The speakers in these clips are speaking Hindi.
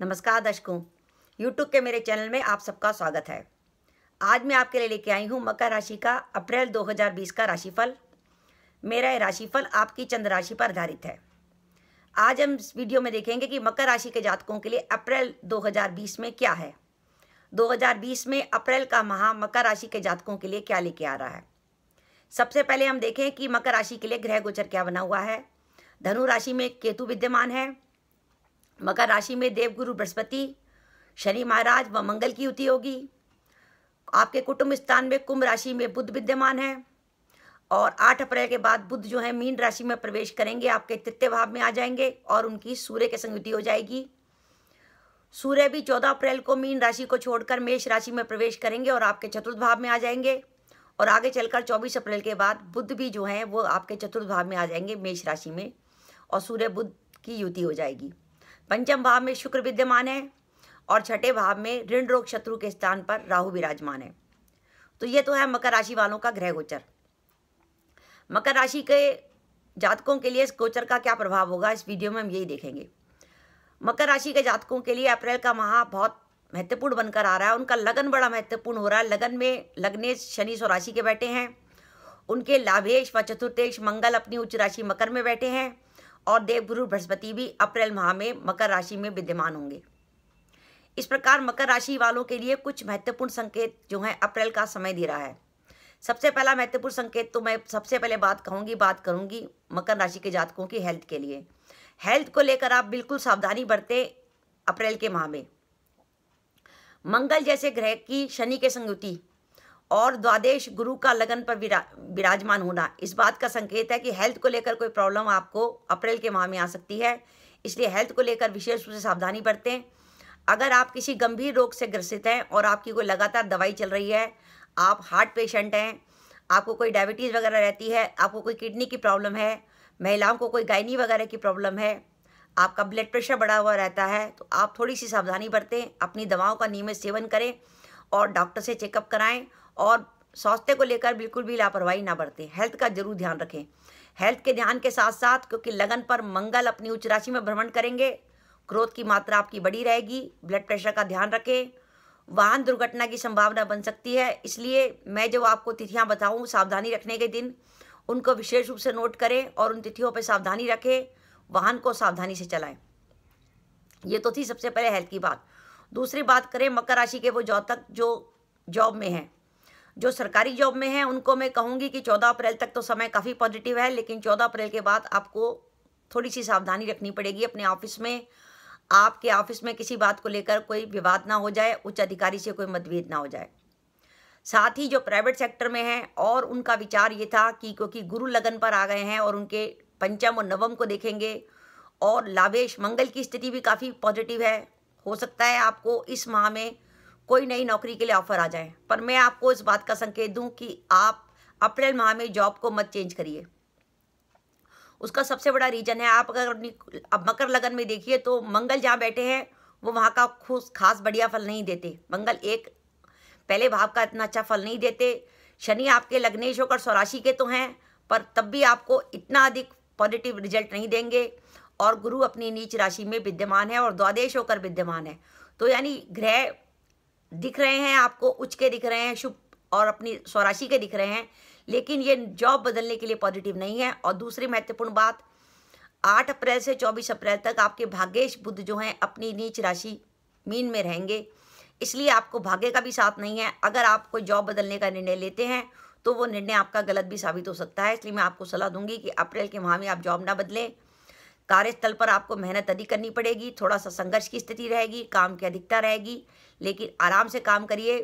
नमस्कार दर्शकों यूट्यूब के मेरे चैनल में आप सबका स्वागत है आज मैं आपके लिए लेके आई हूँ मकर राशि का अप्रैल 2020 का राशिफल मेरा यह राशिफल आपकी चंद्र राशि पर आधारित है आज हम इस वीडियो में देखेंगे कि मकर राशि के जातकों के लिए अप्रैल 2020 में क्या है 2020 में अप्रैल का माह मकर राशि के जातकों के लिए क्या लेके आ रहा है सबसे पहले हम देखें कि मकर राशि के लिए ग्रह गोचर क्या बना हुआ है धनु राशि में केतु विद्यमान है मकर राशि में देवगुरु बृहस्पति शनि महाराज व मंगल की युति होगी आपके कुटुंब स्थान में कुंभ राशि में बुद्ध विद्यमान है और 8 अप्रैल के बाद बुद्ध जो है मीन राशि में प्रवेश करेंगे आपके तृतीय भाव में आ जाएंगे और उनकी सूर्य के युति हो जाएगी सूर्य भी 14 अप्रैल को मीन राशि को छोड़कर मेष राशि में प्रवेश करेंगे और आपके चतुर्थ भाव में आ जाएंगे और आगे चलकर 24 अप्रैल के बाद बुद्ध भी जो हैं वो आपके चतुर्थ भाव में आ जाएंगे मेष राशि में और सूर्य बुद्ध की युति हो जाएगी पंचम भाव में शुक्र विद्यमान है और छठे भाव में ऋण रोग शत्रु के स्थान पर राहु विराजमान है तो ये तो है मकर राशि वालों का ग्रह गोचर मकर राशि के जातकों के लिए इस गोचर का क्या प्रभाव होगा इस वीडियो में हम यही देखेंगे मकर राशि के जातकों के लिए अप्रैल का माह बहुत महत्वपूर्ण बनकर आ रहा है उनका लगन बड़ा महत्वपूर्ण हो रहा है लगन में लगने शनि स्वराशि के बैठे हैं उनके लाभेश व चतुर्थेश मंगल अपनी उच्च राशि मकर में बैठे हैं और देवगुरु बृहस्पति भी अप्रैल माह में मकर राशि में विद्यमान होंगे इस प्रकार मकर राशि वालों के लिए कुछ महत्वपूर्ण संकेत जो है अप्रैल का समय दे रहा है सबसे पहला महत्वपूर्ण संकेत तो मैं सबसे पहले बात कहूंगी बात करूंगी मकर राशि के जातकों की हेल्थ के लिए हेल्थ को लेकर आप बिल्कुल सावधानी बरतें अप्रैल के माह में मंगल जैसे ग्रह की शनि के संयुति और द्वादेश गुरु का लगन पर विरा, विराजमान होना इस बात का संकेत है कि हेल्थ को लेकर कोई प्रॉब्लम आपको अप्रैल के माह में आ सकती है इसलिए हेल्थ को लेकर विशेष रूप से सावधानी बरतें अगर आप किसी गंभीर रोग से ग्रसित हैं और आपकी कोई लगातार दवाई चल रही है आप हार्ट पेशेंट हैं आपको कोई डायबिटीज़ वगैरह रहती है आपको कोई किडनी की प्रॉब्लम है महिलाओं को कोई गायनी वगैरह की प्रॉब्लम है आपका ब्लड प्रेशर बढ़ा हुआ रहता है तो आप थोड़ी सी सावधानी बरतें अपनी दवाओं का नियमित सेवन करें और डॉक्टर से चेकअप कराएं और स्वास्थ्य को लेकर बिल्कुल भी लापरवाही ना बरतें हेल्थ का जरूर ध्यान रखें हेल्थ के ध्यान के साथ साथ क्योंकि लगन पर मंगल अपनी उच्च राशि में भ्रमण करेंगे क्रोध की मात्रा आपकी बड़ी रहेगी ब्लड प्रेशर का ध्यान रखें वाहन दुर्घटना की संभावना बन सकती है इसलिए मैं जो आपको तिथियां बताऊं सावधानी रखने के दिन उनको विशेष रूप से नोट करें और उन तिथियों पर सावधानी रखें वाहन को सावधानी से चलाएं ये तो थी सबसे पहले हेल्थ की बात दूसरी बात करें मकर राशि के वो जातक जो जॉब में हैं जो सरकारी जॉब में हैं उनको मैं कहूँगी कि चौदह अप्रैल तक तो समय काफ़ी पॉजिटिव है लेकिन चौदह अप्रैल के बाद आपको थोड़ी सी सावधानी रखनी पड़ेगी अपने ऑफिस में आपके ऑफिस में किसी बात को लेकर कोई विवाद ना हो जाए उच्च अधिकारी से कोई मतभेद ना हो जाए साथ ही जो प्राइवेट सेक्टर में हैं और उनका विचार ये था कि क्योंकि गुरु लगन पर आ गए हैं और उनके पंचम और नवम को देखेंगे और लावेश मंगल की स्थिति भी काफ़ी पॉजिटिव है हो सकता है आपको इस माह में कोई नई नौकरी के लिए ऑफर आ जाए पर मैं आपको इस बात का संकेत दूं कि आप अप्रैल माह में जॉब को मत चेंज करिए उसका सबसे बड़ा रीजन है आप अगर अपनी अब मकर लगन में देखिए तो मंगल जहाँ बैठे हैं वो वहाँ का खुश खास बढ़िया फल नहीं देते मंगल एक पहले भाव का इतना अच्छा फल नहीं देते शनि आपके लग्नेश होकर स्वराशि के तो हैं पर तब भी आपको इतना अधिक पॉजिटिव रिजल्ट नहीं देंगे और गुरु अपनी नीच राशि में विद्यमान है और द्वादेश होकर विद्यमान है तो यानी ग्रह दिख रहे हैं आपको उच्च के दिख रहे हैं शुभ और अपनी स्वराशि के दिख रहे हैं लेकिन ये जॉब बदलने के लिए पॉजिटिव नहीं है और दूसरी महत्वपूर्ण बात आठ अप्रैल से चौबीस अप्रैल तक आपके भाग्येश बुद्ध जो हैं अपनी नीच राशि मीन में रहेंगे इसलिए आपको भाग्य का भी साथ नहीं है अगर आप कोई जॉब बदलने का निर्णय लेते हैं तो वो निर्णय आपका गलत भी साबित हो सकता है इसलिए मैं आपको सलाह दूंगी कि अप्रैल के माह में आप जॉब ना बदलें कार्यस्थल पर आपको मेहनत अधिक करनी पड़ेगी थोड़ा सा संघर्ष की स्थिति रहेगी काम की अधिकता रहेगी लेकिन आराम से काम करिए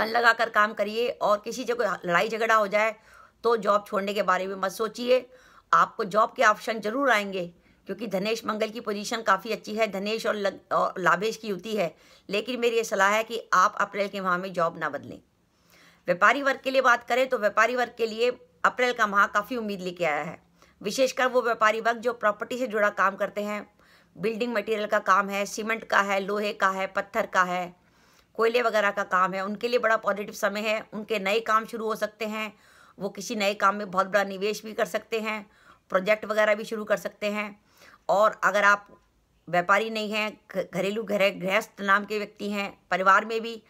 मन लगा कर काम करिए और किसी जगह लड़ाई झगड़ा हो जाए तो जॉब छोड़ने के बारे में मत सोचिए आपको जॉब के ऑप्शन जरूर आएंगे क्योंकि धनेश मंगल की पोजीशन काफ़ी अच्छी है धनेश और, लग, और लाभेश की युति है लेकिन मेरी ये सलाह है कि आप अप्रैल के माह में जॉब ना बदलें व्यापारी वर्ग के लिए बात करें तो व्यापारी वर्ग के लिए अप्रैल का माह काफ़ी उम्मीद लेके आया है विशेषकर वो व्यापारी वर्ग जो प्रॉपर्टी से जुड़ा काम करते हैं बिल्डिंग मटेरियल का काम है सीमेंट का है लोहे का है पत्थर का है कोयले वगैरह का काम है उनके लिए बड़ा पॉजिटिव समय है उनके नए काम शुरू हो सकते हैं वो किसी नए काम में बहुत बड़ा निवेश भी कर सकते हैं प्रोजेक्ट वगैरह भी शुरू कर सकते हैं और अगर आप व्यापारी नहीं हैं घरेलू घर गृहस्थ नाम के व्यक्ति हैं परिवार में भी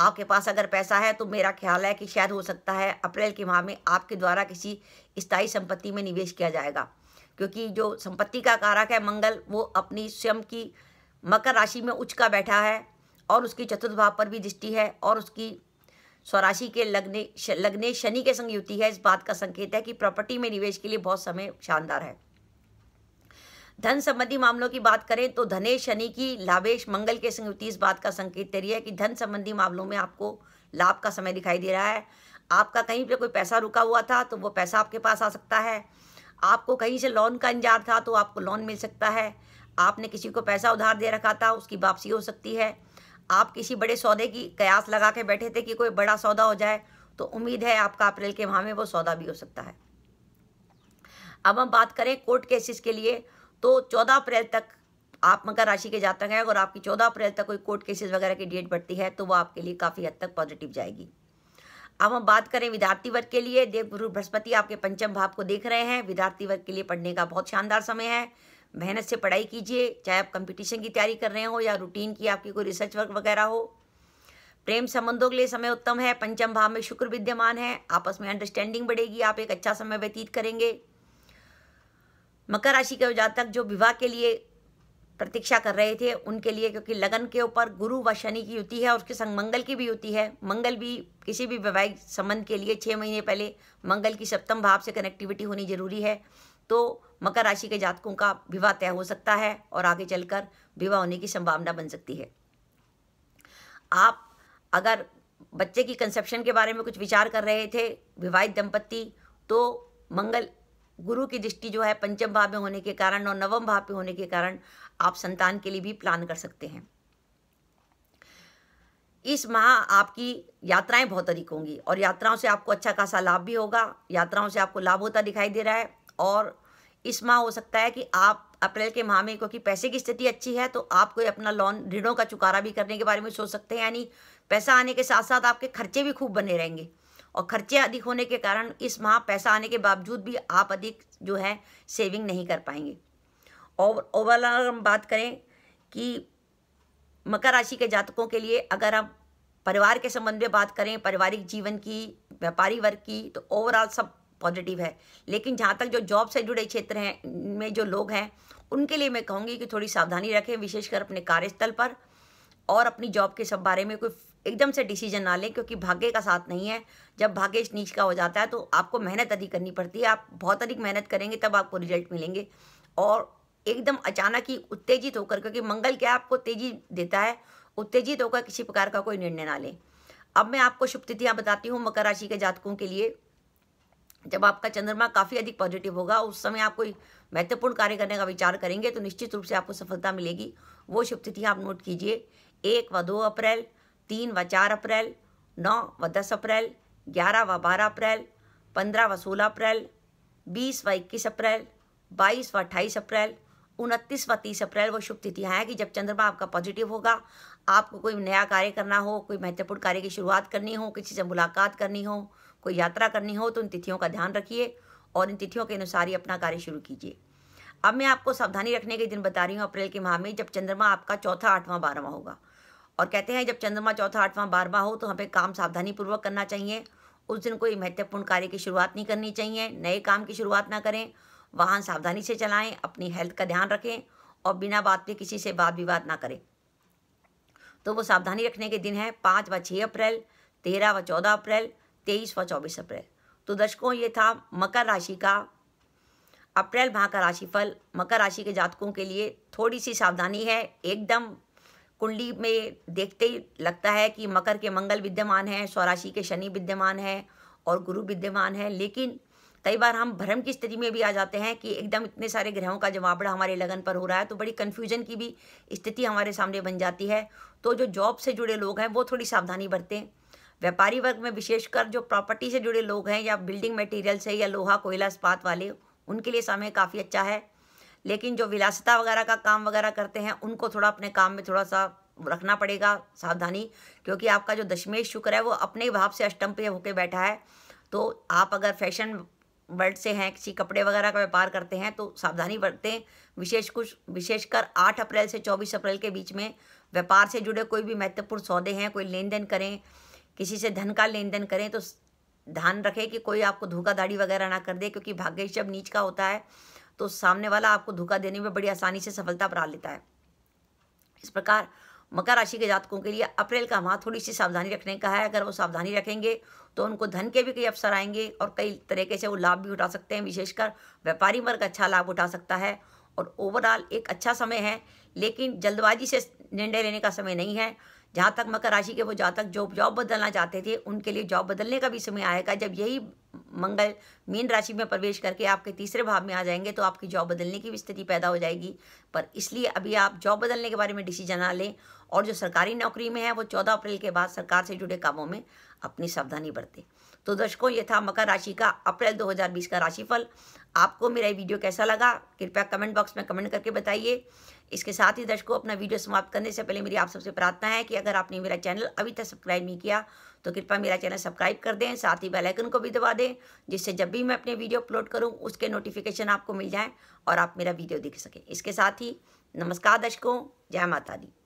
आपके पास अगर पैसा है तो मेरा ख्याल है कि शायद हो सकता है अप्रैल के माह में आपके द्वारा किसी स्थायी संपत्ति में निवेश किया जाएगा क्योंकि जो संपत्ति का कारक है मंगल वो अपनी स्वयं की मकर राशि में उच्च का बैठा है और उसकी चतुर्थ भाव पर भी दृष्टि है और उसकी स्वराशि के लगने लगने शनि के संग युति है इस बात का संकेत है कि प्रॉपर्टी में निवेश के लिए बहुत समय शानदार है धन संबंधी मामलों की बात करें तो धनेश शनि की लाभेश मंगल के संग इस बात का संकेत दे रही है कि धन संबंधी मामलों में आपको लाभ का समय दिखाई दे रहा है आपका कहीं पे कोई पैसा रुका हुआ था तो वो पैसा आपके पास आ सकता है आपको कहीं से लोन का इंतजार था तो आपको लोन मिल सकता है आपने किसी को पैसा उधार दे रखा था उसकी वापसी हो सकती है आप किसी बड़े सौदे की कयास लगा के बैठे थे कि कोई बड़ा सौदा हो जाए तो उम्मीद है आपका अप्रैल के माह में वो सौदा भी हो सकता है अब हम बात करें कोर्ट केसेस के लिए तो चौदह अप्रैल तक आप मकर राशि के जातक हैं अगर आपकी चौदह अप्रैल तक कोई कोर्ट केसेस वगैरह की डेट बढ़ती है तो वो आपके लिए काफ़ी हद तक पॉजिटिव जाएगी अब हम बात करें विद्यार्थी वर्ग के लिए देव गुरु बृहस्पति आपके पंचम भाव को देख रहे हैं विद्यार्थी वर्ग के लिए पढ़ने का बहुत शानदार समय है मेहनत से पढ़ाई कीजिए चाहे आप कंपटीशन की तैयारी कर रहे हो या रूटीन की आपकी कोई रिसर्च वर्क वगैरह हो प्रेम संबंधों के लिए समय उत्तम है पंचम भाव में शुक्र विद्यमान है आपस में अंडरस्टैंडिंग बढ़ेगी आप एक अच्छा समय व्यतीत करेंगे मकर राशि के जातक जो विवाह के लिए प्रतीक्षा कर रहे थे उनके लिए क्योंकि लगन के ऊपर गुरु व शनि की युति है और उसके संग मंगल की भी युति है मंगल भी किसी भी वैवाहिक संबंध के लिए छः महीने पहले मंगल की सप्तम भाव से कनेक्टिविटी होनी जरूरी है तो मकर राशि के जातकों का विवाह तय हो सकता है और आगे चलकर विवाह होने की संभावना बन सकती है आप अगर बच्चे की कंसेप्शन के बारे में कुछ विचार कर रहे थे विवाहित दंपत्ति तो मंगल गुरु की दृष्टि जो है पंचम भाव में होने के कारण और नवम भाव पे होने के कारण आप संतान के लिए भी प्लान कर सकते हैं इस माह आपकी यात्राएं बहुत अधिक होंगी और यात्राओं से आपको अच्छा खासा लाभ भी होगा यात्राओं से आपको लाभ होता दिखाई दे रहा है और इस माह हो सकता है कि आप अप्रैल के माह में क्योंकि पैसे की स्थिति अच्छी है तो आप कोई अपना लोन ऋणों का चुकारा भी करने के बारे में सोच सकते हैं यानी पैसा आने के साथ साथ आपके खर्चे भी खूब बने रहेंगे और खर्चे अधिक होने के कारण इस माह पैसा आने के बावजूद भी आप अधिक जो है सेविंग नहीं कर पाएंगे और ओवरऑल हम बात करें कि मकर राशि के जातकों के लिए अगर आप परिवार के संबंध में बात करें पारिवारिक जीवन की व्यापारी वर्ग की तो ओवरऑल सब पॉजिटिव है लेकिन जहाँ तक जो जॉब से जुड़े क्षेत्र हैं में जो लोग हैं उनके लिए मैं कहूँगी कि थोड़ी सावधानी रखें विशेषकर अपने कार्यस्थल पर और अपनी जॉब के सब बारे में कोई एकदम से डिसीजन ना लें क्योंकि भाग्य का साथ नहीं है जब भाग्य नीच का हो जाता है तो आपको मेहनत अधिक करनी पड़ती है आप बहुत अधिक मेहनत करेंगे तब आपको रिजल्ट मिलेंगे और एकदम अचानक ही उत्तेजित होकर क्योंकि मंगल क्या आपको तेजी देता है उत्तेजित होकर किसी प्रकार का कोई निर्णय ना लें अब मैं आपको शुभ तिथियाँ बताती हूँ मकर राशि के जातकों के लिए जब आपका चंद्रमा काफ़ी अधिक पॉजिटिव होगा उस समय आप कोई महत्वपूर्ण कार्य करने का विचार करेंगे तो निश्चित रूप से आपको सफलता मिलेगी वो शुभ तिथियाँ आप नोट कीजिए एक व दो अप्रैल तीन व चार अप्रैल नौ व दस अप्रैल ग्यारह व बारह अप्रैल पंद्रह व सोलह अप्रैल बीस व इक्कीस अप्रैल बाईस व अट्ठाईस अप्रैल उनतीस व तीस अप्रैल वो शुभ तिथियाँ हैं कि जब चंद्रमा आपका पॉजिटिव होगा आपको कोई नया कार्य करना हो कोई महत्वपूर्ण कार्य की शुरुआत करनी हो किसी से मुलाकात करनी हो कोई यात्रा करनी हो तो इन तिथियों का ध्यान रखिए और इन तिथियों के अनुसार ही अपना कार्य शुरू कीजिए अब मैं आपको सावधानी रखने के दिन बता रही हूँ अप्रैल के माह में जब चंद्रमा आपका चौथा आठवां बारहवां होगा और कहते हैं जब चंद्रमा चौथा आठवां बारवा हो तो हमें काम सावधानी पूर्वक करना चाहिए उस दिन कोई महत्वपूर्ण कार्य की शुरुआत नहीं करनी चाहिए नए काम की शुरुआत ना करें वाहन सावधानी से चलाएं अपनी हेल्थ का ध्यान रखें और बिना बात के किसी से बात विवाद ना करें तो वो सावधानी रखने के दिन है पाँच व छः अप्रैल तेरह व चौदह अप्रैल तेईस व चौबीस अप्रैल तो दर्शकों ये था मकर राशि का अप्रैल माह का राशिफल मकर राशि के जातकों के लिए थोड़ी सी सावधानी है एकदम कुंडली में देखते ही लगता है कि मकर के मंगल विद्यमान है स्वराशि के शनि विद्यमान है और गुरु विद्यमान है लेकिन कई बार हम भ्रम की स्थिति में भी आ जाते हैं कि एकदम इतने सारे ग्रहों का जमावड़ा हमारे लगन पर हो रहा है तो बड़ी कन्फ्यूजन की भी स्थिति हमारे सामने बन जाती है तो जो जॉब से जुड़े लोग हैं वो थोड़ी सावधानी बरतें व्यापारी वर्ग में विशेषकर जो प्रॉपर्टी से जुड़े लोग हैं या बिल्डिंग मटेरियल से या लोहा कोयला इस्पात वाले उनके लिए समय काफ़ी अच्छा है लेकिन जो विलासिता वगैरह का काम वगैरह करते हैं उनको थोड़ा अपने काम में थोड़ा सा रखना पड़ेगा सावधानी क्योंकि आपका जो दशमेश शुक्र है वो अपने भाव से अष्टम पे होके बैठा है तो आप अगर फैशन वर्ल्ड से हैं किसी कपड़े वगैरह का व्यापार करते हैं तो सावधानी बरतें विशेष कुछ विशेषकर आठ अप्रैल से चौबीस अप्रैल के बीच में व्यापार से जुड़े कोई भी महत्वपूर्ण सौदे हैं कोई लेन देन करें किसी से धन का लेन देन करें तो ध्यान रखें कि कोई आपको धोखाधाड़ी वगैरह ना कर दे क्योंकि भाग्य जब नीच का होता है तो सामने वाला आपको धोखा देने में बड़ी आसानी से सफलता प्रा लेता है इस प्रकार मकर राशि के जातकों के लिए अप्रैल का माह थोड़ी सी सावधानी रखने का है अगर वो सावधानी रखेंगे तो उनको धन के भी कई अवसर आएंगे और कई तरीके से वो लाभ भी उठा सकते हैं विशेषकर व्यापारी वर्ग अच्छा लाभ उठा सकता है और ओवरऑल एक अच्छा समय है लेकिन जल्दबाजी से निर्णय लेने का समय नहीं है जहाँ तक मकर राशि के वो जहाँ तक जो जॉब बदलना चाहते थे उनके लिए जॉब बदलने का भी समय आएगा जब यही मंगल मीन राशि में प्रवेश करके आपके तीसरे भाव में आ जाएंगे तो आपकी जॉब बदलने की भी स्थिति पैदा हो जाएगी पर इसलिए अभी आप जॉब बदलने के बारे में डिसीजन ना लें और जो सरकारी नौकरी में है वो चौदह अप्रैल के बाद सरकार से जुड़े कामों में अपनी सावधानी बरतें तो दर्शकों ये था मकर राशि का अप्रैल 2020 का राशिफल आपको मेरा ये वीडियो कैसा लगा कृपया कमेंट बॉक्स में कमेंट करके बताइए इसके साथ ही दर्शकों अपना वीडियो समाप्त करने से पहले मेरी आप सबसे प्रार्थना है कि अगर आपने मेरा चैनल अभी तक सब्सक्राइब नहीं किया तो कृपया मेरा चैनल सब्सक्राइब कर दें साथ ही बेल आइकन को भी दबा दें जिससे जब भी मैं अपने वीडियो अपलोड करूं उसके नोटिफिकेशन आपको मिल जाएँ और आप मेरा वीडियो देख सकें इसके साथ ही नमस्कार दर्शकों जय माता दी